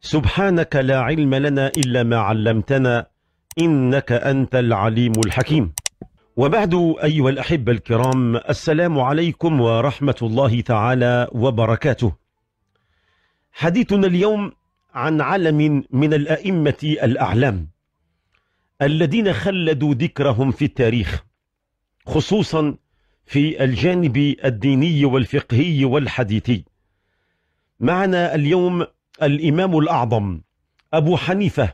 سبحانك لا علم لنا إلا ما علمتنا إنك أنت العليم الحكيم وبعد أيها الأحبة الكرام السلام عليكم ورحمة الله تعالى وبركاته حديثنا اليوم عن علم من الأئمة الأعلام الذين خلدوا ذكرهم في التاريخ خصوصا في الجانب الديني والفقهي والحديثي معنا اليوم الإمام الأعظم أبو حنيفة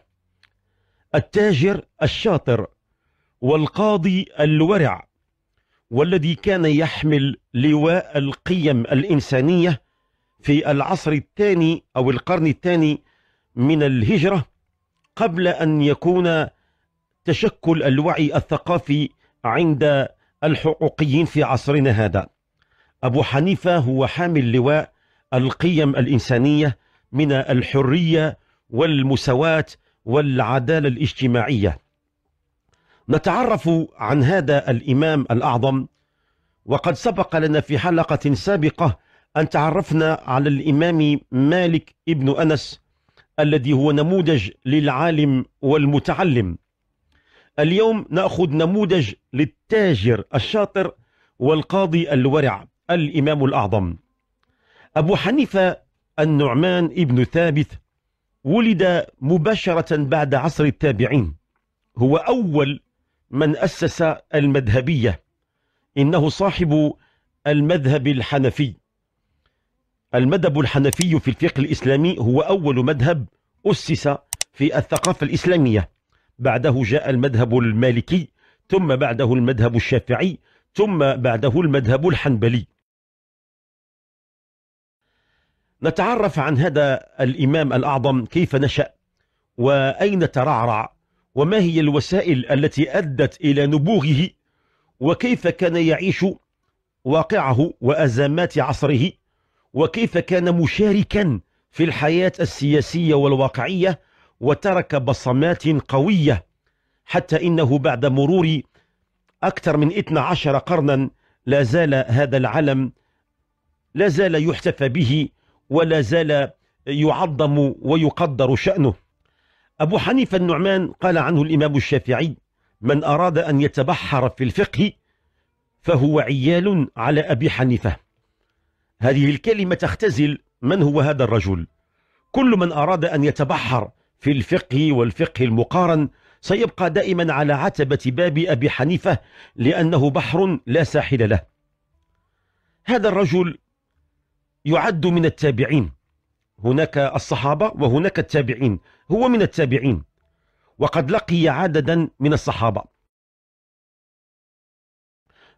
التاجر الشاطر والقاضي الورع والذي كان يحمل لواء القيم الإنسانية في العصر الثاني أو القرن الثاني من الهجرة قبل أن يكون تشكل الوعي الثقافي عند الحقوقيين في عصرنا هذا أبو حنيفة هو حامل لواء القيم الإنسانية من الحرية والمساواة والعدالة الاجتماعية نتعرف عن هذا الإمام الأعظم وقد سبق لنا في حلقة سابقة أن تعرفنا على الإمام مالك ابن أنس الذي هو نموذج للعالم والمتعلم اليوم نأخذ نموذج للتاجر الشاطر والقاضي الورع الإمام الأعظم أبو حنيفة النعمان ابن ثابت ولد مباشرة بعد عصر التابعين هو أول من أسس المذهبية إنه صاحب المذهب الحنفي المذهب الحنفي في الفقه الإسلامي هو أول مذهب أسس في الثقافة الإسلامية بعده جاء المذهب المالكي ثم بعده المذهب الشافعي ثم بعده المذهب الحنبلي نتعرف عن هذا الإمام الأعظم كيف نشأ وأين ترعرع وما هي الوسائل التي أدت إلى نبوغه وكيف كان يعيش واقعه وأزمات عصره وكيف كان مشاركا في الحياة السياسية والواقعية وترك بصمات قوية حتى إنه بعد مرور أكثر من 12 قرنا لا زال هذا العلم لا زال يحتفى به ولا زال يعظم ويقدر شأنه أبو حنيفة النعمان قال عنه الإمام الشافعي من أراد أن يتبحر في الفقه فهو عيال على أبي حنيفة هذه الكلمة تختزل من هو هذا الرجل كل من أراد أن يتبحر في الفقه والفقه المقارن سيبقى دائما على عتبة باب أبي حنيفة لأنه بحر لا ساحل له هذا الرجل يعد من التابعين هناك الصحابة وهناك التابعين هو من التابعين وقد لقي عددا من الصحابة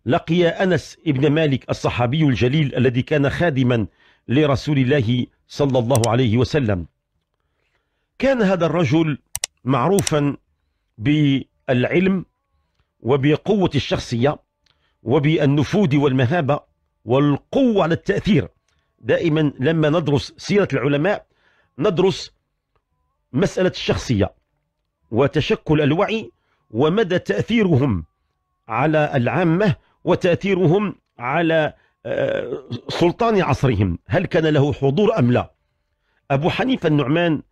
لقي أنس ابن مالك الصحابي الجليل الذي كان خادما لرسول الله صلى الله عليه وسلم كان هذا الرجل معروفا بالعلم وبقوة الشخصية وبالنفوذ والمهابة والقوة على التأثير دائما لما ندرس سيرة العلماء ندرس مسألة الشخصية وتشكل الوعي ومدى تأثيرهم على العامة وتأثيرهم على آه، سلطان عصرهم هل كان له حضور أم لا أبو حنيفة النعمان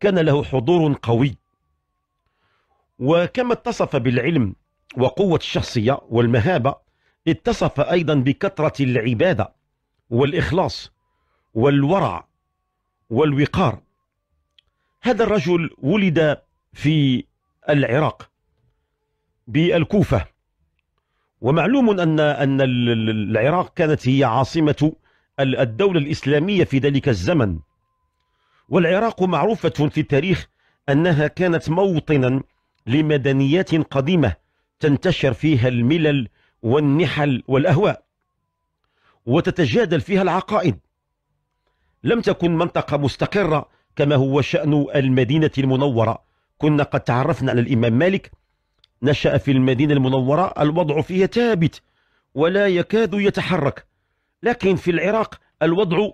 كان له حضور قوي وكما اتصف بالعلم وقوة الشخصية والمهابة اتصف أيضا بكثرة العبادة والإخلاص والورع والوقار هذا الرجل ولد في العراق بالكوفة ومعلوم أن أن العراق كانت هي عاصمة الدولة الإسلامية في ذلك الزمن والعراق معروفة في التاريخ أنها كانت موطنا لمدنيات قديمة تنتشر فيها الملل والنحل والأهواء وتتجادل فيها العقائد لم تكن منطقة مستقرة كما هو شأن المدينة المنورة كنا قد تعرفنا على الإمام مالك نشأ في المدينة المنورة الوضع فيها ثابت ولا يكاد يتحرك لكن في العراق الوضع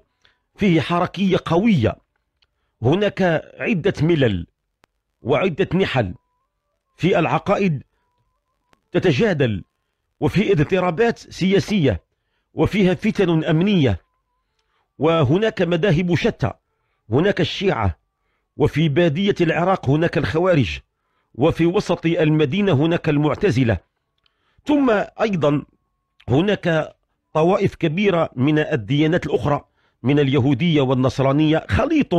فيه حركية قوية هناك عدة ملل وعدة نحل في العقائد تتجادل وفي اضطرابات سياسية وفيها فتن أمنية وهناك مذاهب شتى هناك الشيعة وفي بادية العراق هناك الخوارج وفي وسط المدينة هناك المعتزلة ثم أيضا هناك طوائف كبيرة من الديانات الأخرى من اليهودية والنصرانية خليط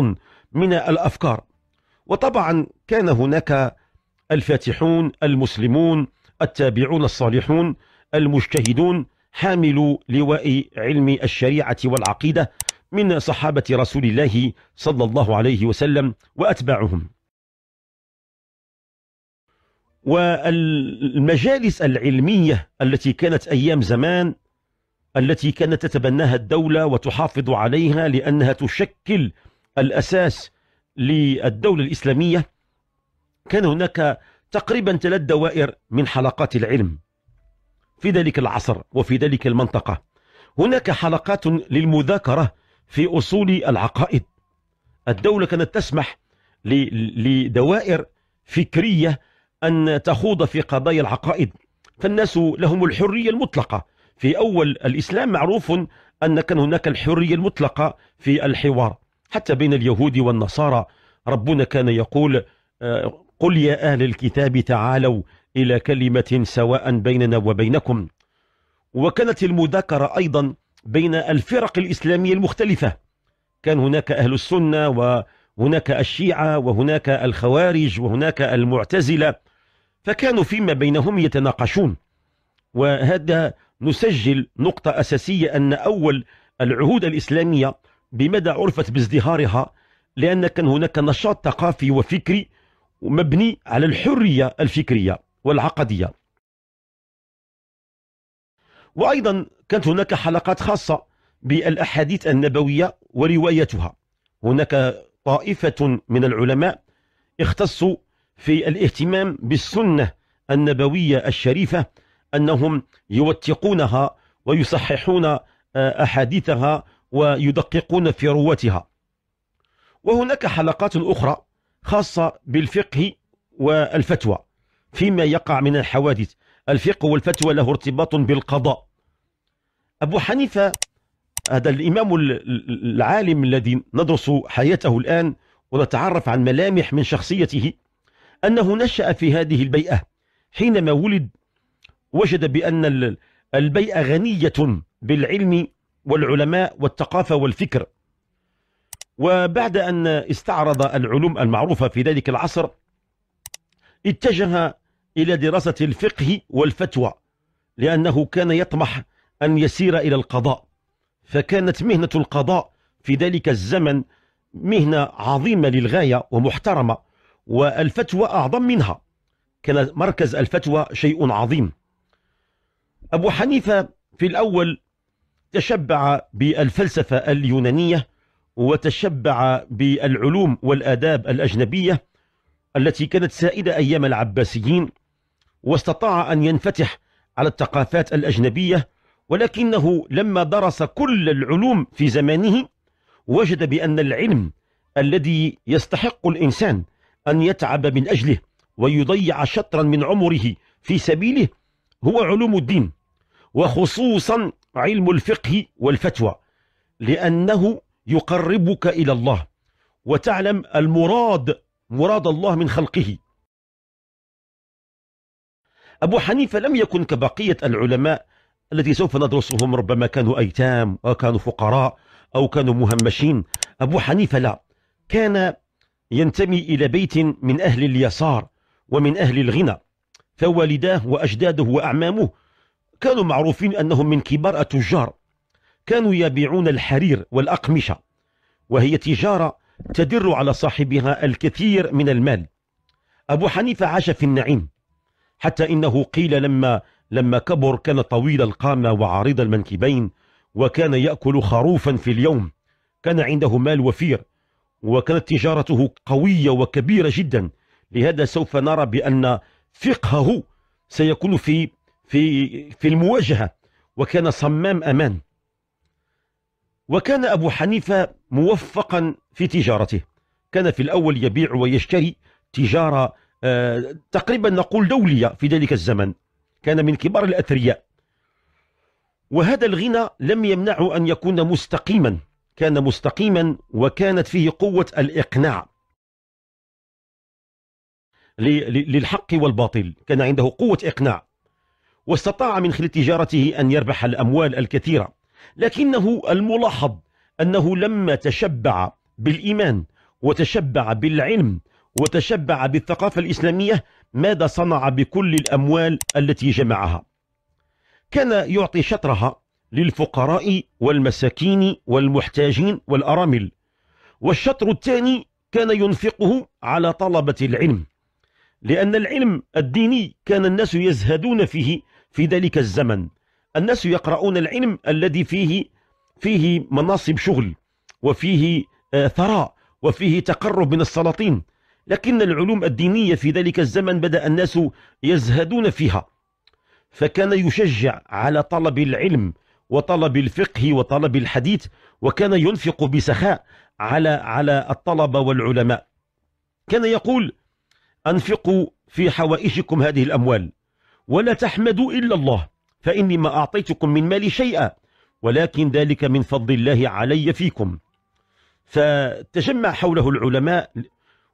من الأفكار وطبعا كان هناك الفاتحون المسلمون التابعون الصالحون المجتهدون حامل لواء علم الشريعة والعقيدة من صحابة رسول الله صلى الله عليه وسلم وأتباعهم والمجالس العلمية التي كانت أيام زمان التي كانت تتبناها الدولة وتحافظ عليها لأنها تشكل الأساس للدولة الإسلامية كان هناك تقريبا ثلاث دوائر من حلقات العلم في ذلك العصر وفي ذلك المنطقة هناك حلقات للمذاكرة في أصول العقائد الدولة كانت تسمح لدوائر فكرية أن تخوض في قضايا العقائد فالناس لهم الحرية المطلقة في أول الإسلام معروف أن كان هناك الحرية المطلقة في الحوار حتى بين اليهود والنصارى ربنا كان يقول آه، قل يا أهل الكتاب تعالوا إلى كلمة سواء بيننا وبينكم وكانت المذاكرة أيضا بين الفرق الإسلامية المختلفة كان هناك أهل السنة وهناك الشيعة وهناك الخوارج وهناك المعتزلة فكانوا فيما بينهم يتناقشون وهذا نسجل نقطة أساسية أن أول العهود الإسلامية بمدى عرفت بازدهارها لأن كان هناك نشاط ثقافي وفكري مبني على الحرية الفكرية والعقدية وأيضا كانت هناك حلقات خاصة بالأحاديث النبوية وروايتها هناك طائفة من العلماء اختصوا في الاهتمام بالسنة النبوية الشريفة أنهم يوثقونها ويصححون آه، أحاديثها ويدققون في رواتها وهناك حلقات أخرى خاصة بالفقه والفتوى فيما يقع من الحوادث الفقه والفتوى له ارتباط بالقضاء أبو حنيفة هذا الإمام العالم الذي ندرس حياته الآن ونتعرف عن ملامح من شخصيته أنه نشأ في هذه البيئة حينما ولد وجد بأن البيئة غنية بالعلم والعلماء والثقافة والفكر وبعد أن استعرض العلوم المعروفة في ذلك العصر اتجه إلى دراسة الفقه والفتوى لأنه كان يطمح أن يسير إلى القضاء فكانت مهنة القضاء في ذلك الزمن مهنة عظيمة للغاية ومحترمة والفتوى أعظم منها كان مركز الفتوى شيء عظيم أبو حنيفة في الأول تشبع بالفلسفة اليونانية وتشبع بالعلوم والآداب الأجنبية التي كانت سائدة أيام العباسيين واستطاع أن ينفتح على الثقافات الأجنبية ولكنه لما درس كل العلوم في زمانه وجد بأن العلم الذي يستحق الإنسان أن يتعب من أجله ويضيع شطرا من عمره في سبيله هو علوم الدين وخصوصا علم الفقه والفتوى لأنه يقربك إلى الله وتعلم المراد مراد الله من خلقه أبو حنيفة لم يكن كبقية العلماء التي سوف ندرسهم ربما كانوا أيتام أو كانوا فقراء أو كانوا مهمشين أبو حنيفة لا كان ينتمي إلى بيت من أهل اليسار ومن أهل الغنى فوالداه وأجداده وأعمامه كانوا معروفين أنهم من كبار التجار كانوا يبيعون الحرير والأقمشة وهي تجارة تدر على صاحبها الكثير من المال أبو حنيفة عاش في النعيم حتى إنه قيل لما لما كبر كان طويل القامة وعريض المنكبين وكان يأكل خروفا في اليوم كان عنده مال وفير وكانت تجارته قوية وكبيرة جدا لهذا سوف نرى بأن فقهه سيكون في في في المواجهة وكان صمام أمان وكان أبو حنيفة موفقا في تجارته كان في الأول يبيع ويشتري تجارة آه، تقريبا نقول دولية في ذلك الزمن كان من كبار الأثرياء وهذا الغنى لم يمنعه أن يكون مستقيما كان مستقيما وكانت فيه قوة الإقناع للحق والباطل كان عنده قوة إقناع واستطاع من خلال تجارته أن يربح الأموال الكثيرة لكنه الملاحظ أنه لما تشبع بالإيمان وتشبع بالعلم وتشبع بالثقافة الإسلامية ماذا صنع بكل الأموال التي جمعها كان يعطي شطرها للفقراء والمساكين والمحتاجين والأرامل والشطر الثاني كان ينفقه على طلبة العلم لأن العلم الديني كان الناس يزهدون فيه في ذلك الزمن الناس يقرؤون العلم الذي فيه فيه مناصب شغل وفيه آه، ثراء وفيه تقرب من السلاطين لكن العلوم الدينية في ذلك الزمن بدأ الناس يزهدون فيها فكان يشجع على طلب العلم وطلب الفقه وطلب الحديث وكان ينفق بسخاء على على الطلبة والعلماء كان يقول أنفقوا في حوائجكم هذه الأموال ولا تحمدوا إلا الله فإني ما أعطيتكم من مالي شيئا ولكن ذلك من فضل الله علي فيكم فتجمع حوله العلماء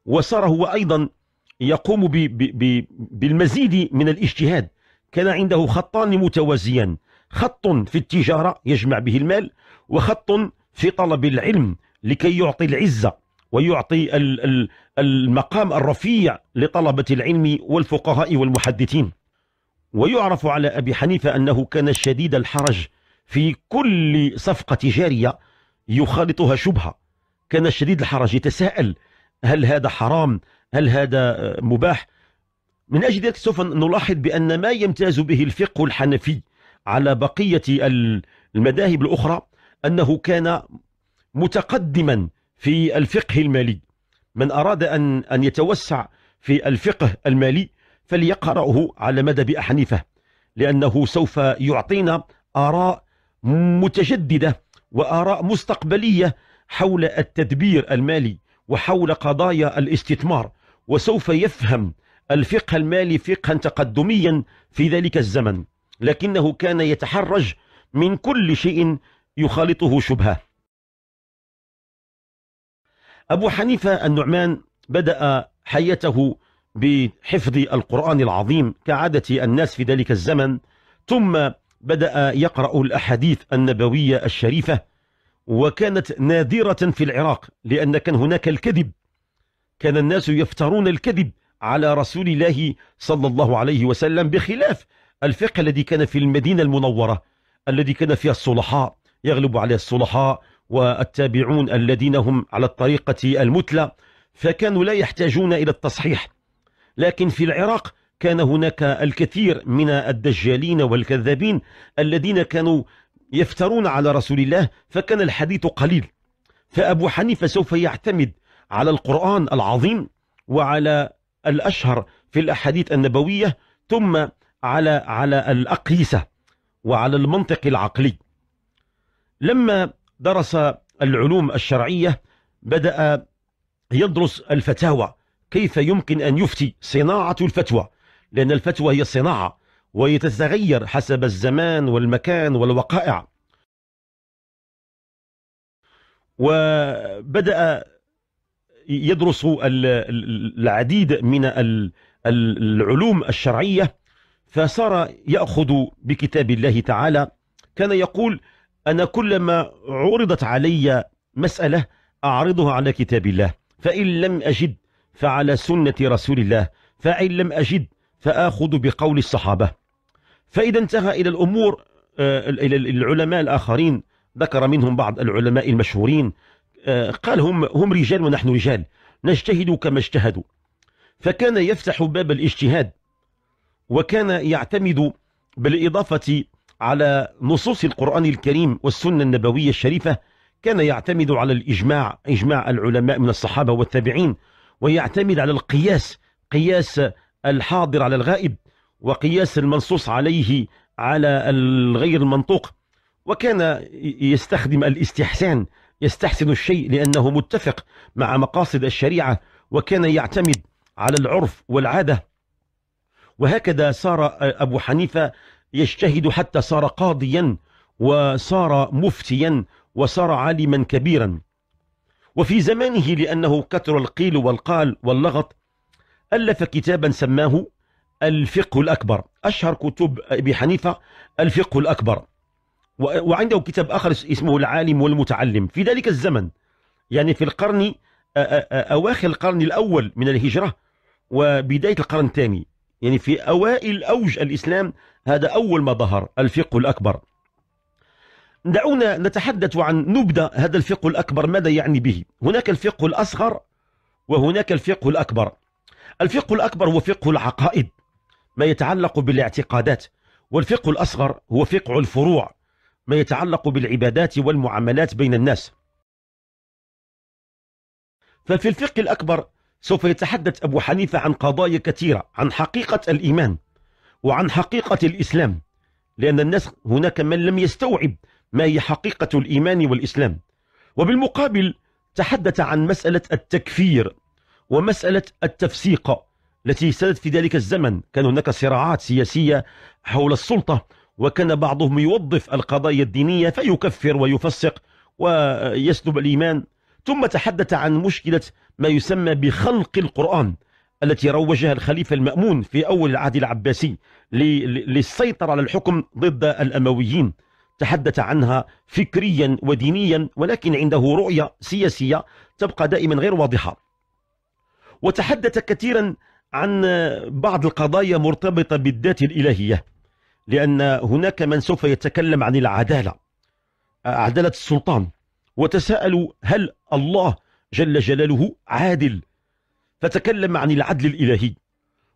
وصار هو أيضا يقوم ب ب ب بالمزيد من الاجتهاد كان عنده خطان متوازيان خط في التجارة يجمع به المال وخط في طلب العلم لكي يعطي العزة ويعطي المقام الرفيع لطلبة العلم والفقهاء والمحدثين ويعرف على أبي حنيفة أنه كان شديد الحرج في كل صفقة تجارية يخالطها شبهة كان شديد الحرج يتساءل هل هذا حرام هل هذا آه، مباح من أجل ذلك سوف نلاحظ بأن ما يمتاز به الفقه الحنفي على بقية المذاهب الأخرى أنه كان متقدما في الفقه المالي من أراد أن أن يتوسع في الفقه المالي فليقرأه على مدى حنيفة لأنه سوف يعطينا آراء متجددة وآراء مستقبلية حول التدبير المالي وحول قضايا الاستثمار وسوف يفهم الفقه المالي فقها تقدميا في ذلك الزمن لكنه كان يتحرج من كل شيء يخالطه شبهة أبو حنيفة النعمان بدأ حياته بحفظ القرآن العظيم كعادة الناس في ذلك الزمن ثم بدأ يقرأ الأحاديث النبوية الشريفة وكانت نادرة في العراق لأن كان هناك الكذب كان الناس يفترون الكذب على رسول الله صلى الله عليه وسلم بخلاف الفقه الذي كان في المدينة المنورة الذي كان فيها الصلحاء يغلب عليه الصلحاء والتابعون الذين هم على الطريقة المتلى فكانوا لا يحتاجون إلى التصحيح لكن في العراق كان هناك الكثير من الدجالين والكذابين الذين كانوا يفترون على رسول الله فكان الحديث قليل فأبو حنيفة سوف يعتمد على القرآن العظيم وعلى الأشهر في الأحاديث النبوية ثم على على الأقيسة وعلى المنطق العقلي لما درس العلوم الشرعية بدأ يدرس الفتاوى كيف يمكن أن يفتي صناعة الفتوى لأن الفتوى هي صناعة ويتغير حسب الزمان والمكان والوقائع وبدأ يدرس العديد من العلوم الشرعية فصار يأخذ بكتاب الله تعالى كان يقول أنا كلما عرضت علي مسألة أعرضها على كتاب الله فإن لم أجد فعلى سنة رسول الله فإن لم أجد فآخذ بقول الصحابة فإذا انتهى إلى الأمور آه، إلى العلماء الآخرين ذكر منهم بعض العلماء المشهورين آه، قال هم, هم رجال ونحن رجال نجتهد كما اجتهدوا فكان يفتح باب الاجتهاد وكان يعتمد بالإضافة على نصوص القرآن الكريم والسنة النبوية الشريفة كان يعتمد على الإجماع إجماع العلماء من الصحابة والتابعين ويعتمد على القياس قياس الحاضر على الغائب وقياس المنصوص عليه على الغير المنطوق وكان يستخدم الاستحسان يستحسن الشيء لأنه متفق مع مقاصد الشريعة وكان يعتمد على العرف والعادة وهكذا صار أبو حنيفة يجتهد حتى صار قاضيا وصار مفتيا وصار عالما كبيرا وفي زمانه لأنه كثر القيل والقال واللغط ألف كتابا سماه الفقه الأكبر أشهر كتب أبي حنيفة الفقه الأكبر وعنده كتاب آخر اسمه العالم والمتعلم في ذلك الزمن يعني في القرن أواخر القرن الأول من الهجرة وبداية القرن الثاني يعني في أوائل أوج الإسلام هذا أول ما ظهر الفقه الأكبر دعونا نتحدث عن نبدأ هذا الفقه الأكبر ماذا يعني به هناك الفقه الأصغر وهناك الفقه الأكبر الفقه الأكبر هو فقه العقائد ما يتعلق بالاعتقادات والفقه الأصغر هو فقه الفروع ما يتعلق بالعبادات والمعاملات بين الناس ففي الفقه الأكبر سوف يتحدث أبو حنيفة عن قضايا كثيرة عن حقيقة الإيمان وعن حقيقة الإسلام لأن الناس هناك من لم يستوعب ما هي حقيقة الإيمان والإسلام وبالمقابل تحدث عن مسألة التكفير ومسألة التفسيق التي سادت في ذلك الزمن كان هناك صراعات سياسية حول السلطة وكان بعضهم يوظف القضايا الدينية فيكفر ويفسق ويسلب الإيمان ثم تحدث عن مشكلة ما يسمى بخلق القرآن التي روجها الخليفة المأمون في أول العهد العباسي للسيطرة على الحكم ضد الأمويين تحدث عنها فكريا ودينيا ولكن عنده رؤية سياسية تبقى دائما غير واضحة وتحدث كثيرا عن بعض القضايا مرتبطة بالذات الإلهية لأن هناك من سوف يتكلم عن العدالة عدالة السلطان وتساءلوا هل الله جل جلاله عادل فتكلم عن العدل الإلهي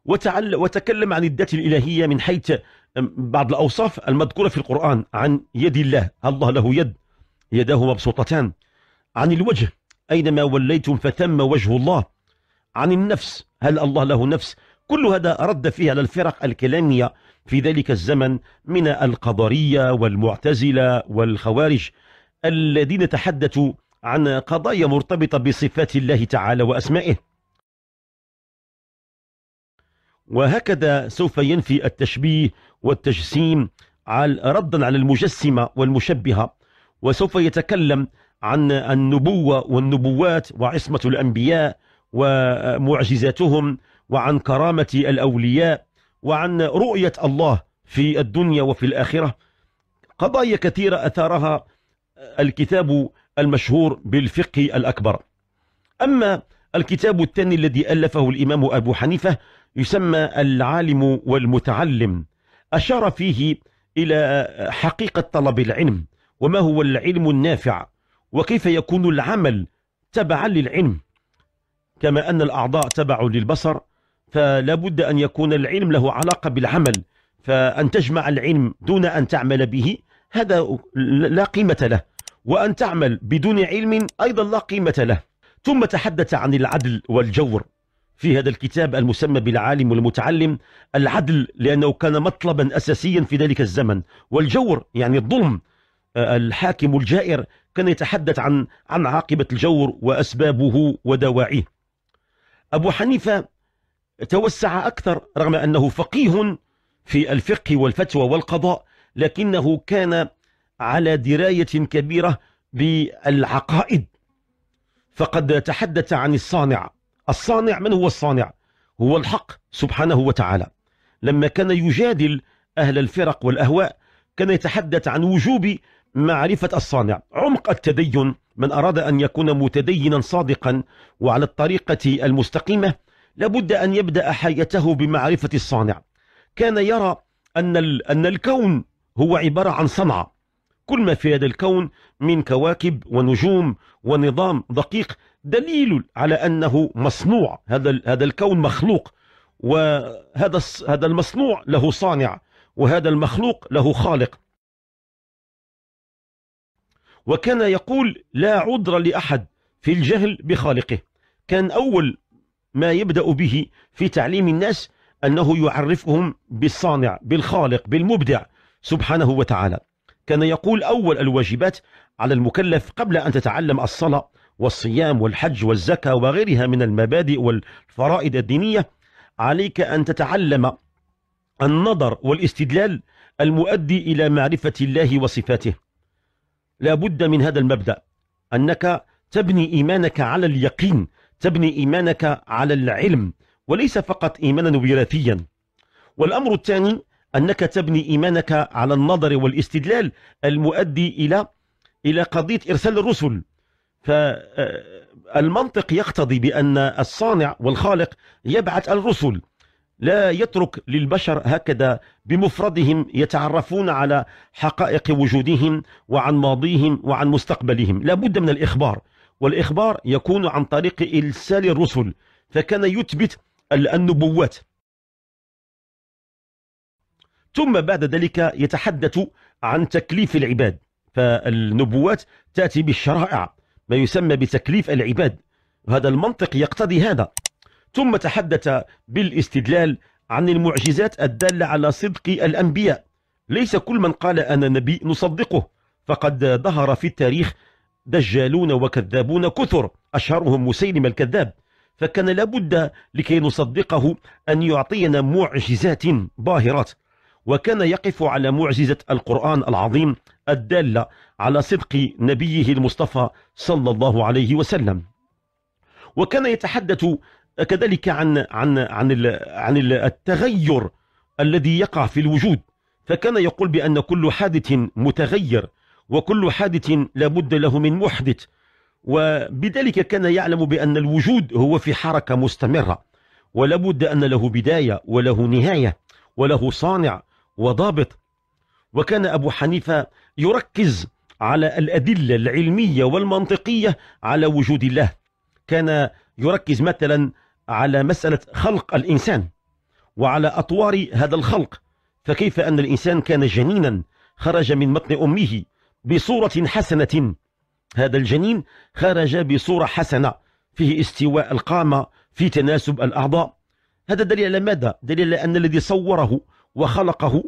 وتعل وتكلم عن الذات الإلهية من حيث بعض الأوصاف المذكورة في القرآن عن يد الله الله له يد يداه مبسوطتان عن الوجه أينما وليتم فثم وجه الله عن النفس هل الله له نفس كل هذا رد فيها للفرق الكلامية في ذلك الزمن من القضرية والمعتزلة والخوارج الذين تحدثوا عن قضايا مرتبطة بصفات الله تعالى وأسمائه وهكذا سوف ينفي التشبيه والتجسيم ردا على المجسمة والمشبهة وسوف يتكلم عن النبوة والنبوات وعصمة الأنبياء ومعجزاتهم وعن كرامة الأولياء وعن رؤية الله في الدنيا وفي الآخرة قضايا كثيرة أثارها الكتاب المشهور بالفقه الأكبر أما الكتاب الثاني الذي ألفه الإمام أبو حنيفة يسمى العالم والمتعلم أشار فيه إلى حقيقة طلب العلم وما هو العلم النافع وكيف يكون العمل تبعا للعلم كما أن الأعضاء تبع للبصر فلا بد أن يكون العلم له علاقة بالعمل فأن تجمع العلم دون أن تعمل به هذا لا قيمة له وأن تعمل بدون علم أيضا لا قيمة له ثم تحدث عن العدل والجور في هذا الكتاب المسمى بالعالم والمتعلم العدل لأنه كان مطلبا أساسيا في ذلك الزمن والجور يعني الظلم الحاكم الجائر كان يتحدث عن عن عاقبة الجور وأسبابه ودواعيه أبو حنيفة توسع أكثر رغم أنه فقيه في الفقه والفتوى والقضاء لكنه كان على دراية كبيرة بالعقائد فقد تحدث عن الصانع الصانع من هو الصانع هو الحق سبحانه وتعالى لما كان يجادل أهل الفرق والأهواء كان يتحدث عن وجوب معرفة الصانع عمق التدين من أراد أن يكون متدينا صادقا وعلى الطريقة المستقيمة لابد أن يبدأ حياته بمعرفة الصانع كان يرى أن, أن الكون هو عبارة عن صنعة كل ما في هذا الكون من كواكب ونجوم ونظام دقيق دليل على أنه مصنوع هذا, هذا الكون مخلوق وهذا هذا المصنوع له صانع وهذا المخلوق له خالق وكان يقول لا عذر لأحد في الجهل بخالقه كان أول ما يبدأ به في تعليم الناس أنه يعرفهم بالصانع بالخالق بالمبدع سبحانه وتعالى كان يقول أول الواجبات على المكلف قبل أن تتعلم الصلاة والصيام والحج والزكاة وغيرها من المبادئ والفرائض الدينية عليك أن تتعلم النظر والاستدلال المؤدي إلى معرفة الله وصفاته لا بد من هذا المبدأ أنك تبني إيمانك على اليقين تبني إيمانك على العلم وليس فقط إيمانا وراثيا والأمر الثاني أنك تبني إيمانك على النظر والاستدلال المؤدي إلى إلى قضية إرسال الرسل فالمنطق آه، يقتضي بأن الصانع والخالق يبعث الرسل لا يترك للبشر هكذا بمفردهم يتعرفون على حقائق وجودهم وعن ماضيهم وعن مستقبلهم لا بد من الإخبار والإخبار يكون عن طريق إرسال الرسل فكان يثبت النبوات ثم بعد ذلك يتحدث عن تكليف العباد فالنبوات تأتي بالشرائع ما يسمى بتكليف العباد هذا المنطق يقتضي هذا ثم تحدث بالاستدلال عن المعجزات الدالة على صدق الأنبياء ليس كل من قال أنا نبي نصدقه فقد ظهر في التاريخ دجالون وكذابون كثر أشهرهم مسيلم الكذاب فكان لابد لكي نصدقه أن يعطينا معجزات باهرات وكان يقف على معجزة القرآن العظيم الدالة على صدق نبيه المصطفى صلى الله عليه وسلم وكان يتحدث كذلك عن عن عن عن التغير الذي يقع في الوجود فكان يقول بأن كل حادث متغير وكل حادث لابد له من محدث وبذلك كان يعلم بأن الوجود هو في حركة مستمرة ولابد أن له بداية وله نهاية وله صانع وضابط وكان أبو حنيفة يركز على الأدلة العلمية والمنطقية على وجود الله كان يركز مثلا على مسألة خلق الإنسان وعلى أطوار هذا الخلق فكيف أن الإنسان كان جنينا خرج من بطن أمه بصورة حسنة هذا الجنين خرج بصورة حسنة فيه استواء القامة في تناسب الأعضاء هذا دليل على ماذا؟ دليل على أن الذي صوره وخلقه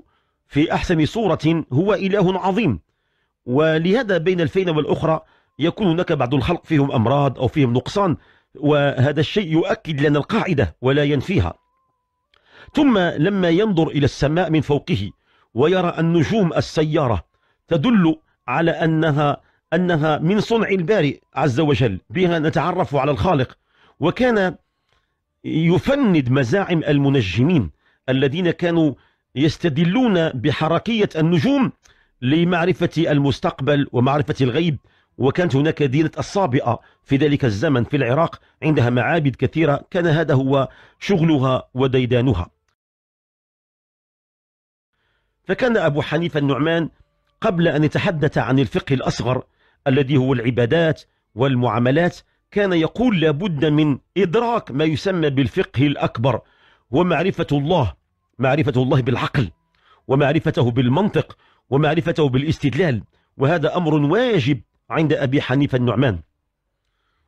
في أحسن صورة هو إله عظيم ولهذا بين الفينة والأخرى يكون هناك بعض الخلق فيهم أمراض أو فيهم نقصان وهذا الشيء يؤكد لنا القاعدة ولا ينفيها ثم لما ينظر إلى السماء من فوقه ويرى النجوم السيارة تدل على أنها أنها من صنع البارئ عز وجل بها نتعرف على الخالق وكان يفند مزاعم المنجمين الذين كانوا يستدلون بحركية النجوم لمعرفة المستقبل ومعرفة الغيب وكانت هناك دينة الصابئة في ذلك الزمن في العراق عندها معابد كثيرة كان هذا هو شغلها وديدانها فكان أبو حنيفة النعمان قبل أن يتحدث عن الفقه الأصغر الذي هو العبادات والمعاملات كان يقول لابد من إدراك ما يسمى بالفقه الأكبر ومعرفة الله معرفة الله بالعقل ومعرفته بالمنطق ومعرفته بالاستدلال وهذا أمر واجب عند أبي حنيفة النعمان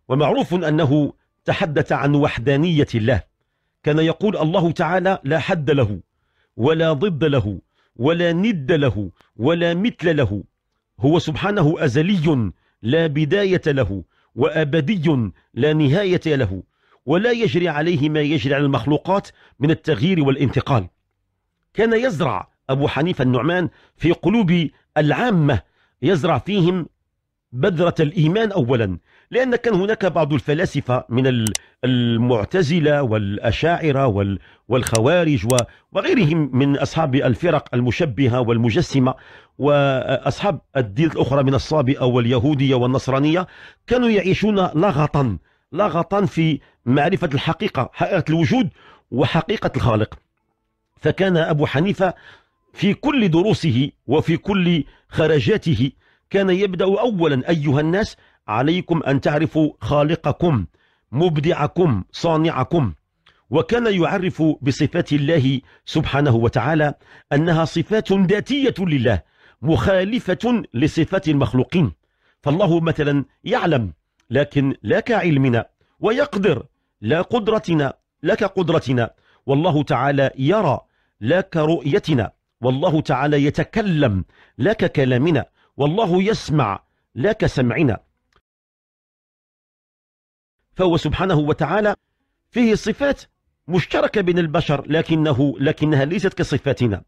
ومعروف أنه تحدث عن وحدانية الله كان يقول الله تعالى لا حد له ولا ضد له ولا ند له ولا مثل له هو سبحانه أزلي لا بداية له وأبدي لا نهاية له ولا يجري عليه ما يجري على المخلوقات من التغيير والانتقال كان يزرع أبو حنيفة النعمان في قلوب العامة يزرع فيهم بذرة الإيمان أولا لأن كان هناك بعض الفلاسفة من المعتزلة والأشاعرة والخوارج وغيرهم من أصحاب الفرق المشبهة والمجسمة وأصحاب الدين الأخرى من الصابئة واليهودية والنصرانية كانوا يعيشون لغطا لغطا في معرفة الحقيقة حقيقة الوجود وحقيقة الخالق فكان أبو حنيفة في كل دروسه وفي كل خرجاته كان يبدأ أولا أيها الناس عليكم أن تعرفوا خالقكم مبدعكم صانعكم وكان يعرف بصفات الله سبحانه وتعالى أنها صفات ذاتية لله مخالفة لصفات المخلوقين فالله مثلا يعلم لكن لا كعلمنا ويقدر لا قدرتنا لا كقدرتنا والله تعالى يرى لا كرؤيتنا والله تعالى يتكلم لا ككلامنا والله يسمع لا كسمعنا فهو سبحانه وتعالى فيه صفات مشتركة بين البشر لكنه لكنها ليست كصفاتنا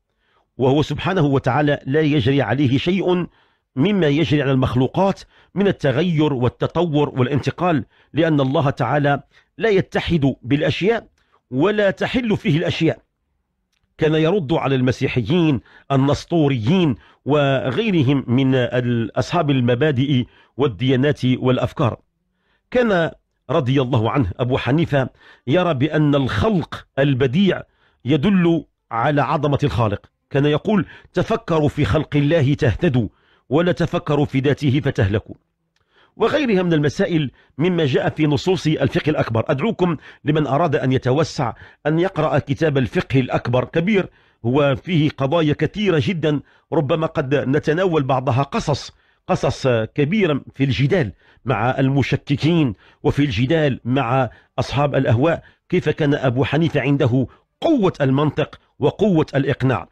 وهو سبحانه وتعالى لا يجري عليه شيء مما يجري على المخلوقات من التغير والتطور والانتقال لأن الله تعالى لا يتحد بالأشياء ولا تحل فيه الأشياء كان يرد على المسيحيين النسطوريين وغيرهم من أصحاب المبادئ والديانات والأفكار كان رضي الله عنه أبو حنيفة يرى بأن الخلق البديع يدل على عظمة الخالق كان يقول تفكروا في خلق الله تهتدوا ولا تفكروا في ذاته فتهلكوا وغيرها من المسائل مما جاء في نصوص الفقه الأكبر أدعوكم لمن أراد أن يتوسع أن يقرأ كتاب الفقه الأكبر كبير هو فيه قضايا كثيرة جدا ربما قد نتناول بعضها قصص قصص كبيرة في الجدال مع المشككين وفي الجدال مع أصحاب الأهواء كيف كان أبو حنيفة عنده قوة المنطق وقوة الإقناع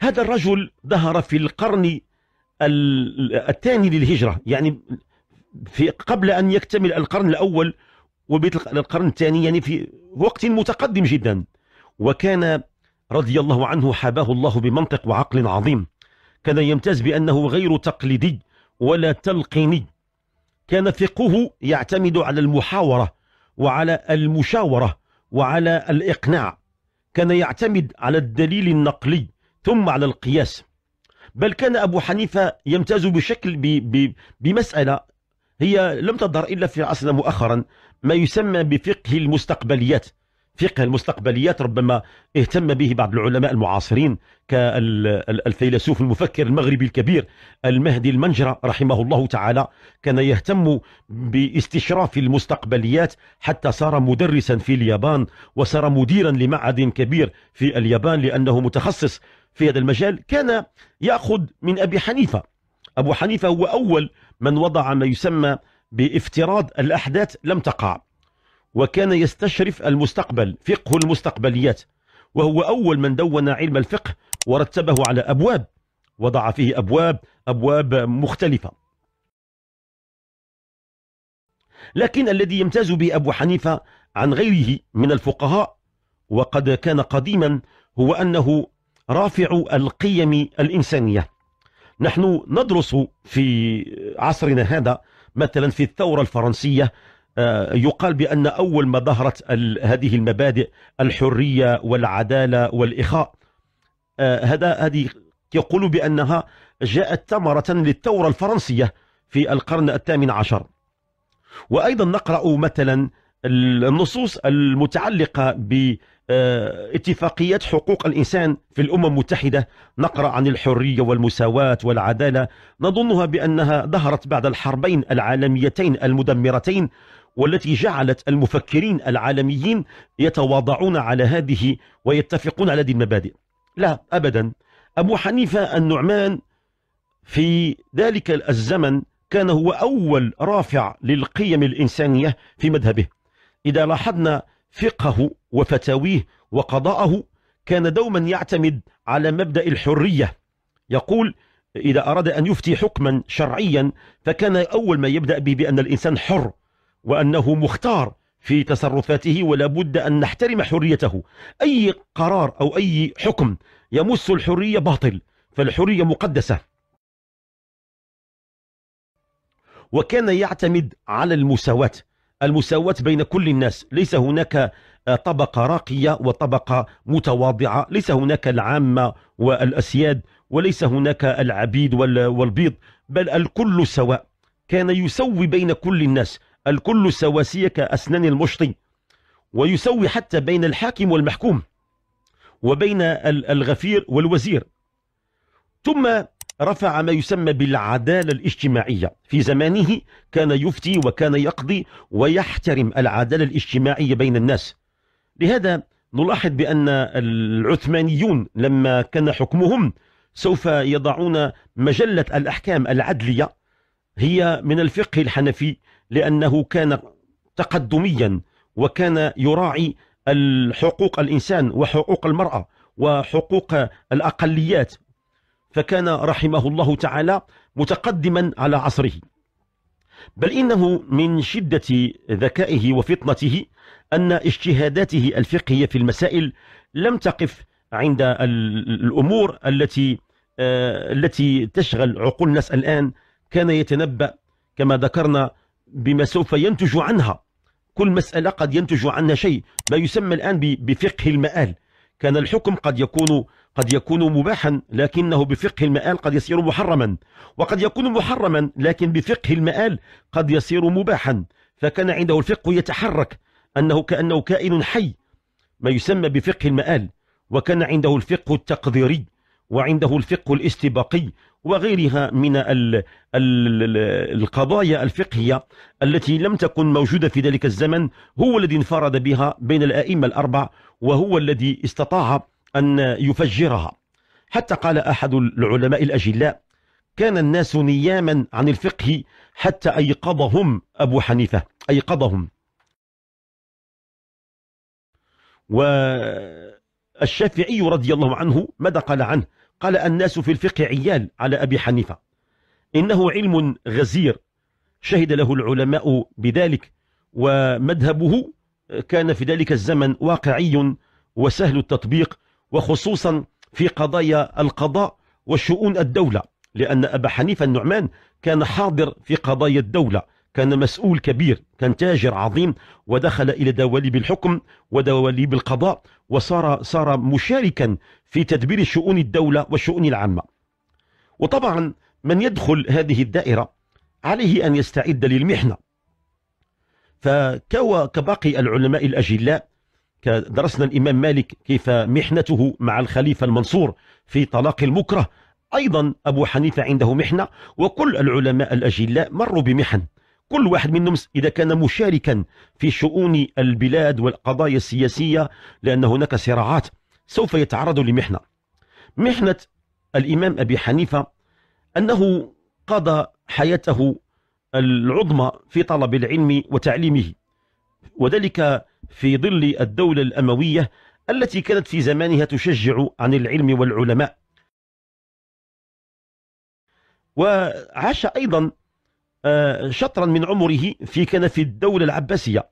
هذا الرجل ظهر في القرن الثاني للهجرة يعني في قبل أن يكتمل القرن الأول وبيت القرن الثاني يعني في وقت متقدم جدا وكان رضي الله عنه حباه الله بمنطق وعقل عظيم كان يمتاز بأنه غير تقليدي ولا تلقيني كان فقهه يعتمد على المحاورة وعلى المشاورة وعلى الإقناع كان يعتمد على الدليل النقلي ثم على القياس بل كان أبو حنيفة يمتاز بشكل بمسألة هي لم تظهر إلا في عصرنا مؤخرا ما يسمى بفقه المستقبليات فقه المستقبليات ربما اهتم به بعض العلماء المعاصرين كالفيلسوف المفكر المغربي الكبير المهدي المنجرة رحمه الله تعالى كان يهتم باستشراف المستقبليات حتى صار مدرسا في اليابان وصار مديرا لمعهد كبير في اليابان لأنه متخصص في هذا المجال كان يأخذ من أبي حنيفة أبو حنيفة هو أول من وضع ما يسمى بافتراض الأحداث لم تقع وكان يستشرف المستقبل فقه المستقبليات وهو أول من دون علم الفقه ورتبه على أبواب وضع فيه أبواب أبواب مختلفة لكن الذي يمتاز به أبو حنيفة عن غيره من الفقهاء وقد كان قديما هو أنه رافع القيم الإنسانية نحن ندرس في عصرنا هذا مثلا في الثورة الفرنسية آه، يقال بأن أول ما ظهرت هذه المبادئ الحرية والعدالة والإخاء آه، هذا هذه يقول بأنها جاءت ثمرة للثورة الفرنسية في القرن الثامن عشر وأيضا نقرأ مثلا النصوص المتعلقة ب آه، اتفاقيات حقوق الإنسان في الأمم المتحدة نقرأ عن الحرية والمساواة والعدالة نظنها بأنها ظهرت بعد الحربين العالميتين المدمرتين والتي جعلت المفكرين العالميين يتواضعون على هذه ويتفقون على هذه المبادئ لا أبدا أبو حنيفة النعمان في ذلك الزمن كان هو أول رافع للقيم الإنسانية في مذهبه إذا لاحظنا فقهه وفتاويه وقضاءه كان دوما يعتمد على مبدأ الحرية يقول إذا أراد أن يفتي حكما شرعيا فكان أول ما يبدأ به بأن الإنسان حر وأنه مختار في تصرفاته ولا بد أن نحترم حريته أي قرار أو أي حكم يمس الحرية باطل فالحرية مقدسة وكان يعتمد على المساواة المساواة بين كل الناس ليس هناك آه، طبقة راقية وطبقة متواضعة ليس هناك العامة والأسياد وليس هناك العبيد والبيض بل الكل سواء كان يسوي بين كل الناس الكل سواسية كأسنان المشطي ويسوي حتى بين الحاكم والمحكوم وبين الغفير والوزير ثم رفع ما يسمى بالعدالة الاجتماعية في زمانه كان يفتي وكان يقضي ويحترم العدالة الاجتماعية بين الناس لهذا نلاحظ بأن العثمانيون لما كان حكمهم سوف يضعون مجلة الأحكام العدلية هي من الفقه الحنفي لأنه كان تقدميا وكان يراعي الحقوق الإنسان وحقوق المرأة وحقوق الأقليات فكان رحمه الله تعالى متقدما على عصره بل إنه من شدة ذكائه وفطنته أن اجتهاداته الفقهية في المسائل لم تقف عند الأمور التي آه، التي تشغل عقول الناس الآن كان يتنبأ كما ذكرنا بما سوف ينتج عنها كل مسألة قد ينتج عنها شيء ما يسمى الآن بفقه المآل كان الحكم قد يكون قد يكون مباحا لكنه بفقه المآل قد يصير محرما وقد يكون محرما لكن بفقه المآل قد يصير مباحا فكان عنده الفقه يتحرك أنه كأنه كائن حي ما يسمى بفقه المآل وكان عنده الفقه التقديري وعنده الفقه الاستباقي وغيرها من القضايا الفقهية التي لم تكن موجودة في ذلك الزمن هو الذي انفرد بها بين الأئمة الأربع وهو الذي استطاع أن يفجرها حتى قال أحد العلماء الأجلاء كان الناس نياما عن الفقه حتى أيقظهم أبو حنيفة أيقظهم والشافعي رضي الله عنه ماذا قال عنه قال الناس في الفقه عيال على أبي حنيفة إنه علم غزير شهد له العلماء بذلك ومذهبه كان في ذلك الزمن واقعي وسهل التطبيق وخصوصا في قضايا القضاء وشؤون الدولة لأن أبا حنيفة النعمان كان حاضر في قضايا الدولة كان مسؤول كبير كان تاجر عظيم ودخل إلى دواليب الحكم ودواليب القضاء وصار صار مشاركا في تدبير شؤون الدولة والشؤون العامة وطبعا من يدخل هذه الدائرة عليه أن يستعد للمحنة فكوى كباقي العلماء الأجلاء درسنا الإمام مالك كيف محنته مع الخليفة المنصور في طلاق المكره أيضا أبو حنيفة عنده محنة وكل العلماء الأجلاء مروا بمحن كل واحد منهم إذا كان مشاركا في شؤون البلاد والقضايا السياسية لأن هناك صراعات سوف يتعرض لمحنة محنة الإمام أبي حنيفة أنه قضى حياته العظمى في طلب العلم وتعليمه وذلك في ظل الدولة الأموية التي كانت في زمانها تشجع عن العلم والعلماء وعاش أيضا آه، شطرا من عمره في كنف الدولة العباسية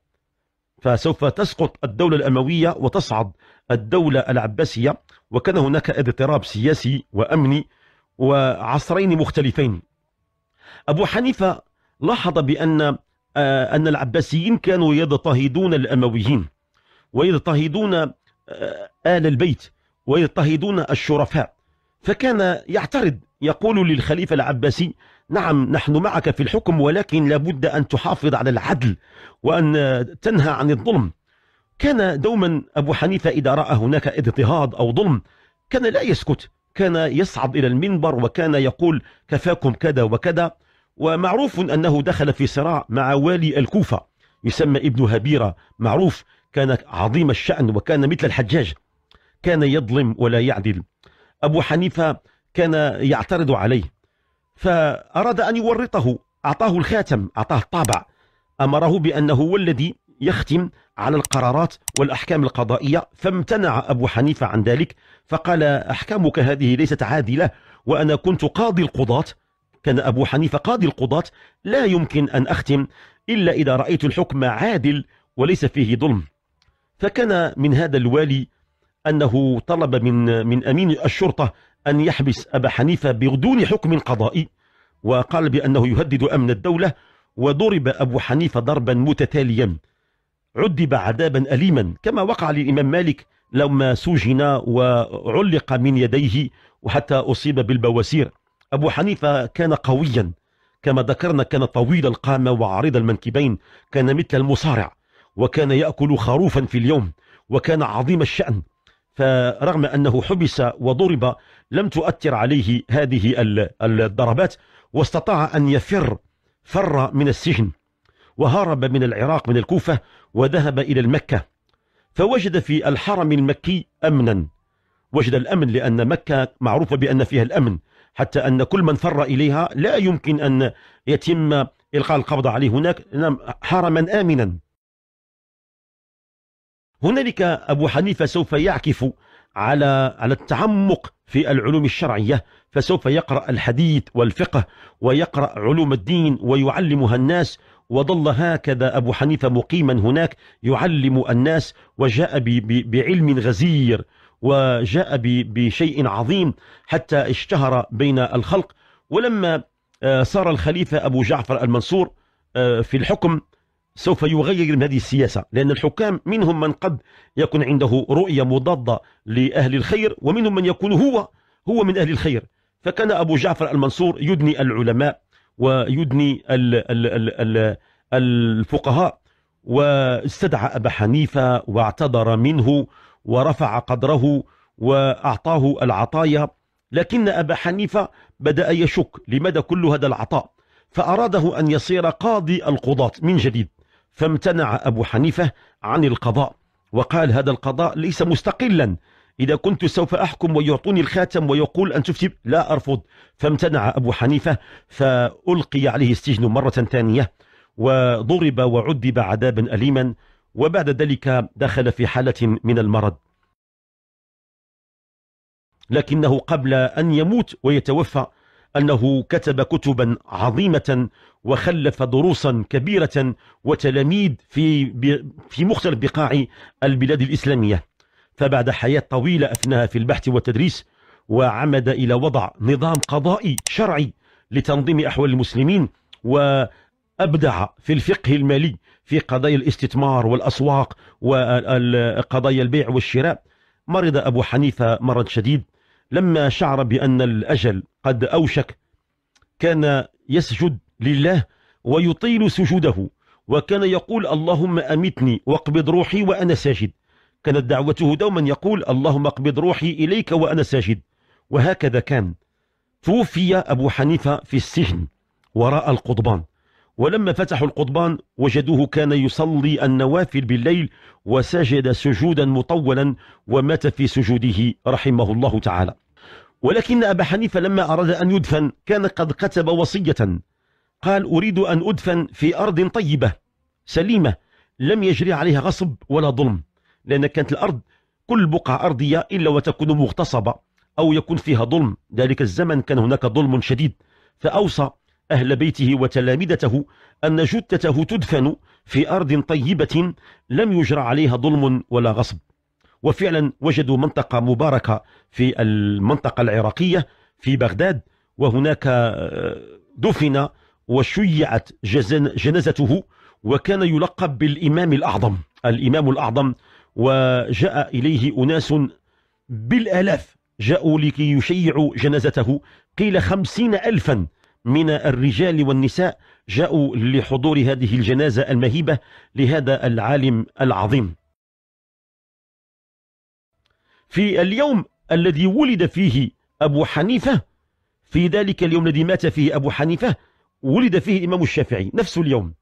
فسوف تسقط الدولة الأموية وتصعد الدولة العباسية وكان هناك اضطراب سياسي وأمني وعصرين مختلفين أبو حنيفة لاحظ بأن آه، أن العباسيين كانوا يضطهدون الأمويين ويضطهدون آه، آل البيت ويضطهدون الشرفاء فكان يعترض يقول للخليفة العباسي نعم نحن معك في الحكم ولكن لابد أن تحافظ على العدل وأن تنهى عن الظلم كان دوما أبو حنيفة إذا رأى هناك اضطهاد أو ظلم كان لا يسكت كان يصعد إلى المنبر وكان يقول كفاكم كذا وكذا ومعروف أنه دخل في صراع مع والي الكوفة يسمى ابن هبيرة معروف كان عظيم الشأن وكان مثل الحجاج كان يظلم ولا يعدل أبو حنيفة كان يعترض عليه فأراد أن يورطه أعطاه الخاتم أعطاه الطابع أمره بأنه هو الذي يختم على القرارات والأحكام القضائية فامتنع أبو حنيفة عن ذلك فقال أحكامك هذه ليست عادلة وأنا كنت قاضي القضاة كان أبو حنيفة قاضي القضاة لا يمكن أن أختم إلا إذا رأيت الحكم عادل وليس فيه ظلم فكان من هذا الوالي أنه طلب من من أمين الشرطة أن يحبس أبا حنيفة بدون حكم قضائي وقال بأنه يهدد أمن الدولة وضرب أبو حنيفة ضربا متتاليا عدب عذابا أليما كما وقع للإمام مالك لما سجن وعلق من يديه وحتى أصيب بالبواسير أبو حنيفة كان قويا كما ذكرنا كان طويل القامة وعريض المنكبين كان مثل المصارع وكان يأكل خروفا في اليوم وكان عظيم الشأن فرغم أنه حبس وضرب لم تؤثر عليه هذه الضربات واستطاع أن يفر فر من السجن وهرب من العراق من الكوفة وذهب إلى المكة فوجد في الحرم المكي أمنا وجد الأمن لأن مكة معروفة بأن فيها الأمن حتى أن كل من فر إليها لا يمكن أن يتم إلقاء القبض عليه هناك نعم، حرما آمنا هنالك أبو حنيفة سوف يعكف على على التعمق في العلوم الشرعية فسوف يقرأ الحديث والفقه ويقرأ علوم الدين ويعلمها الناس وظل هكذا أبو حنيفة مقيما هناك يعلم الناس وجاء بعلم غزير وجاء بشيء عظيم حتى اشتهر بين الخلق ولما آه، صار الخليفة أبو جعفر المنصور آه، في الحكم سوف يغير من هذه السياسة لأن الحكام منهم من قد يكون عنده رؤية مضادة لأهل الخير ومنهم من يكون هو هو من أهل الخير فكان أبو جعفر المنصور يدني العلماء ويدني الفقهاء واستدعى أبا حنيفة واعتذر منه ورفع قدره وأعطاه العطايا لكن أبا حنيفة بدأ يشك لماذا كل هذا العطاء فأراده أن يصير قاضي القضاة من جديد فامتنع أبو حنيفة عن القضاء وقال هذا القضاء ليس مستقلا إذا كنت سوف أحكم ويعطوني الخاتم ويقول أن تفتي لا أرفض فامتنع أبو حنيفة فألقي عليه السجن مرة ثانية وضرب وعذب عذابا أليما وبعد ذلك دخل في حالة من المرض لكنه قبل أن يموت ويتوفى أنه كتب كتبا عظيمة وخلف دروسا كبيرة وتلاميذ في, في مختلف بقاع البلاد الإسلامية فبعد حياة طويلة أفناها في البحث والتدريس وعمد إلى وضع نظام قضائي شرعي لتنظيم أحوال المسلمين و أبدع في الفقه المالي في قضايا الاستثمار والأسواق وقضايا البيع والشراء مرض أبو حنيفة مرض شديد لما شعر بأن الأجل قد أوشك كان يسجد لله ويطيل سجوده وكان يقول اللهم أمتني واقبض روحي وأنا ساجد كانت دعوته دوما يقول اللهم اقبض روحي إليك وأنا ساجد وهكذا كان توفي أبو حنيفة في السجن وراء القضبان ولما فتحوا القضبان وجدوه كان يصلي النوافل بالليل وسجد سجودا مطولا ومات في سجوده رحمه الله تعالى ولكن أبا حنيفة لما أراد أن يدفن كان قد كتب وصية قال أريد أن أدفن في أرض طيبة سليمة لم يجري عليها غصب ولا ظلم لأن كانت الأرض كل بقعة أرضية إلا وتكون مغتصبة أو يكون فيها ظلم ذلك الزمن كان هناك ظلم شديد فأوصى أهل بيته وتلامذته أن جثته تدفن في أرض طيبة لم يجرى عليها ظلم ولا غصب وفعلا وجدوا منطقة مباركة في المنطقة العراقية في بغداد وهناك آه، دفن وشيعت جنازته وكان يلقب بالإمام الأعظم الإمام الأعظم وجاء إليه أناس بالآلاف جاءوا لكي يشيعوا جنازته قيل خمسين ألفا من الرجال والنساء جاءوا لحضور هذه الجنازة المهيبة لهذا العالم العظيم في اليوم الذي ولد فيه أبو حنيفة في ذلك اليوم الذي مات فيه أبو حنيفة ولد فيه الإمام الشافعي نفس اليوم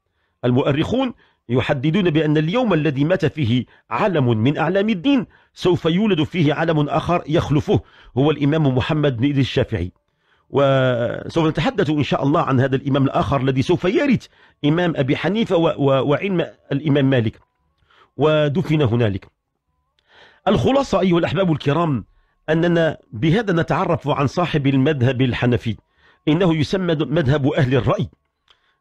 المؤرخون يحددون بأن اليوم الذي مات فيه علم من أعلام الدين سوف يولد فيه علم آخر يخلفه هو الإمام محمد بن الشافعي وسوف نتحدث إن شاء الله عن هذا الإمام الآخر الذي سوف يرث إمام أبي حنيفة وعلم الإمام مالك ودفن هنالك الخلاصة أيها الأحباب الكرام أننا بهذا نتعرف عن صاحب المذهب الحنفي إنه يسمى مذهب أهل الرأي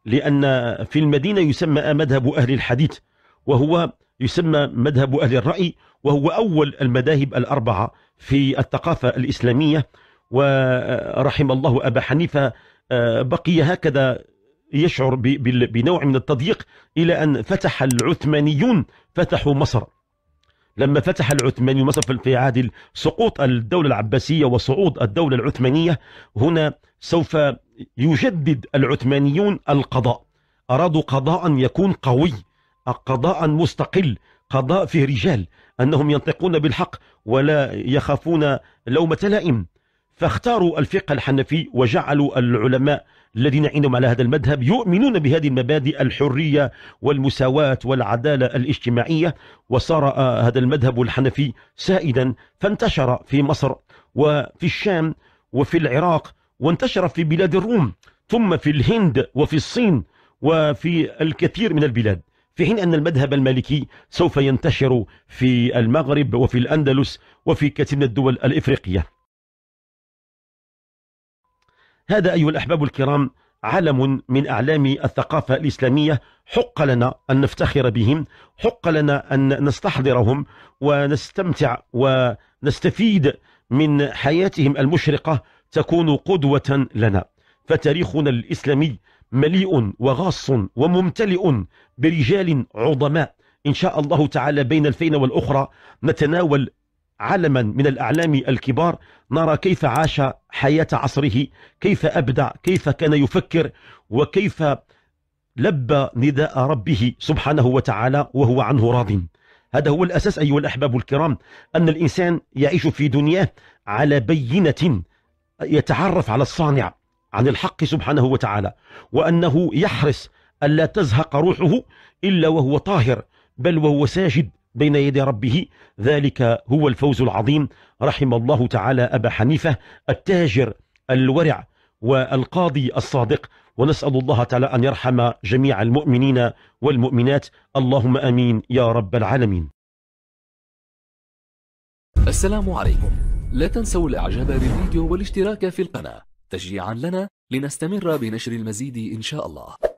لأن في المدينة يسمى مذهب أهل الحديث وهو يسمى مذهب أهل الرأي وهو أول المذاهب الأربعة في الثقافة الإسلامية ورحم الله أبا حنيفة آه، بقي هكذا يشعر بنوع من التضييق إلى أن فتح العثمانيون فتحوا مصر لما فتح العثمانيون مصر في عهد سقوط الدولة العباسية وصعود الدولة العثمانية هنا سوف يجدد العثمانيون القضاء أرادوا قضاء يكون قوي قضاء مستقل قضاء فيه رجال أنهم ينطقون بالحق ولا يخافون لومة لائم فاختاروا الفقه الحنفي وجعلوا العلماء الذين عندهم على هذا المذهب يؤمنون بهذه المبادئ الحرية والمساواة والعدالة الاجتماعية وصار آه، هذا المذهب الحنفي سائدا فانتشر في مصر وفي الشام وفي العراق وانتشر في بلاد الروم ثم في الهند وفي الصين وفي الكثير من البلاد في حين أن المذهب المالكي سوف ينتشر في المغرب وفي الأندلس وفي كثير من الدول الإفريقية هذا أيها الأحباب الكرام علم من أعلام الثقافة الإسلامية حق لنا أن نفتخر بهم حق لنا أن نستحضرهم ونستمتع ونستفيد من حياتهم المشرقة تكون قدوة لنا فتاريخنا الإسلامي مليء وغاص وممتلئ برجال عظماء إن شاء الله تعالى بين الفين والأخرى نتناول علما من الأعلام الكبار نرى كيف عاش حياة عصره كيف أبدع كيف كان يفكر وكيف لبى نداء ربه سبحانه وتعالى وهو عنه راض هذا هو الأساس أيها الأحباب الكرام أن الإنسان يعيش في دنياه على بينة يتعرف على الصانع عن الحق سبحانه وتعالى وأنه يحرص ألا تزهق روحه إلا وهو طاهر بل وهو ساجد بين يدي ربه ذلك هو الفوز العظيم رحم الله تعالى أبا حنيفة التاجر الورع والقاضي الصادق ونسأل الله تعالى أن يرحم جميع المؤمنين والمؤمنات اللهم أمين يا رب العالمين السلام عليكم لا تنسوا الإعجاب بالفيديو والاشتراك في القناة تشجيعا لنا لنستمر بنشر المزيد إن شاء الله